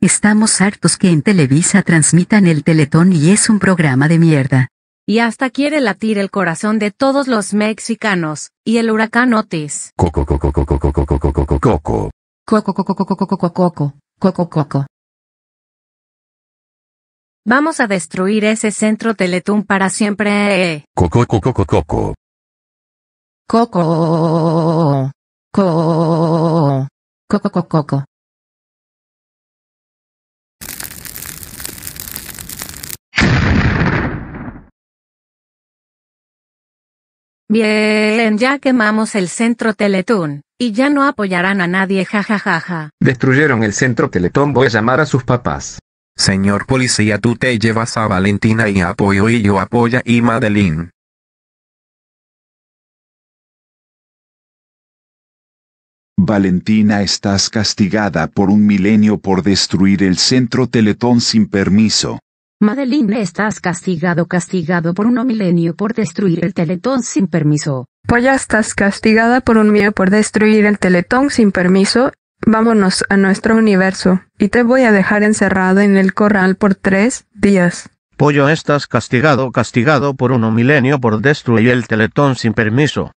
Estamos hartos que en Televisa transmitan el Teletón y es un programa de mierda. Y hasta quiere latir el corazón de todos los mexicanos, y el huracán Otis. Coco, coco, coco, coco, coco, coco, coco. Coco, coco, coco, coco, coco, coco, coco, coco. Vamos a destruir ese centro Teletón para siempre. Coco, coco, coco, coco. Coco. Coco. Coco, coco, coco. Bien, ya quemamos el centro Teletón, y ya no apoyarán a nadie, jajajaja. Destruyeron el centro Teletón, voy a llamar a sus papás. Señor policía, tú te llevas a Valentina y apoyo y yo apoya y Madeline. Valentina, estás castigada por un milenio por destruir el centro Teletón sin permiso. Madeline estás castigado castigado por un milenio por destruir el teletón sin permiso. Polla pues estás castigada por un mío por destruir el teletón sin permiso. Vámonos a nuestro universo, y te voy a dejar encerrado en el corral por tres días. Pollo estás castigado castigado por un milenio por destruir el teletón sin permiso.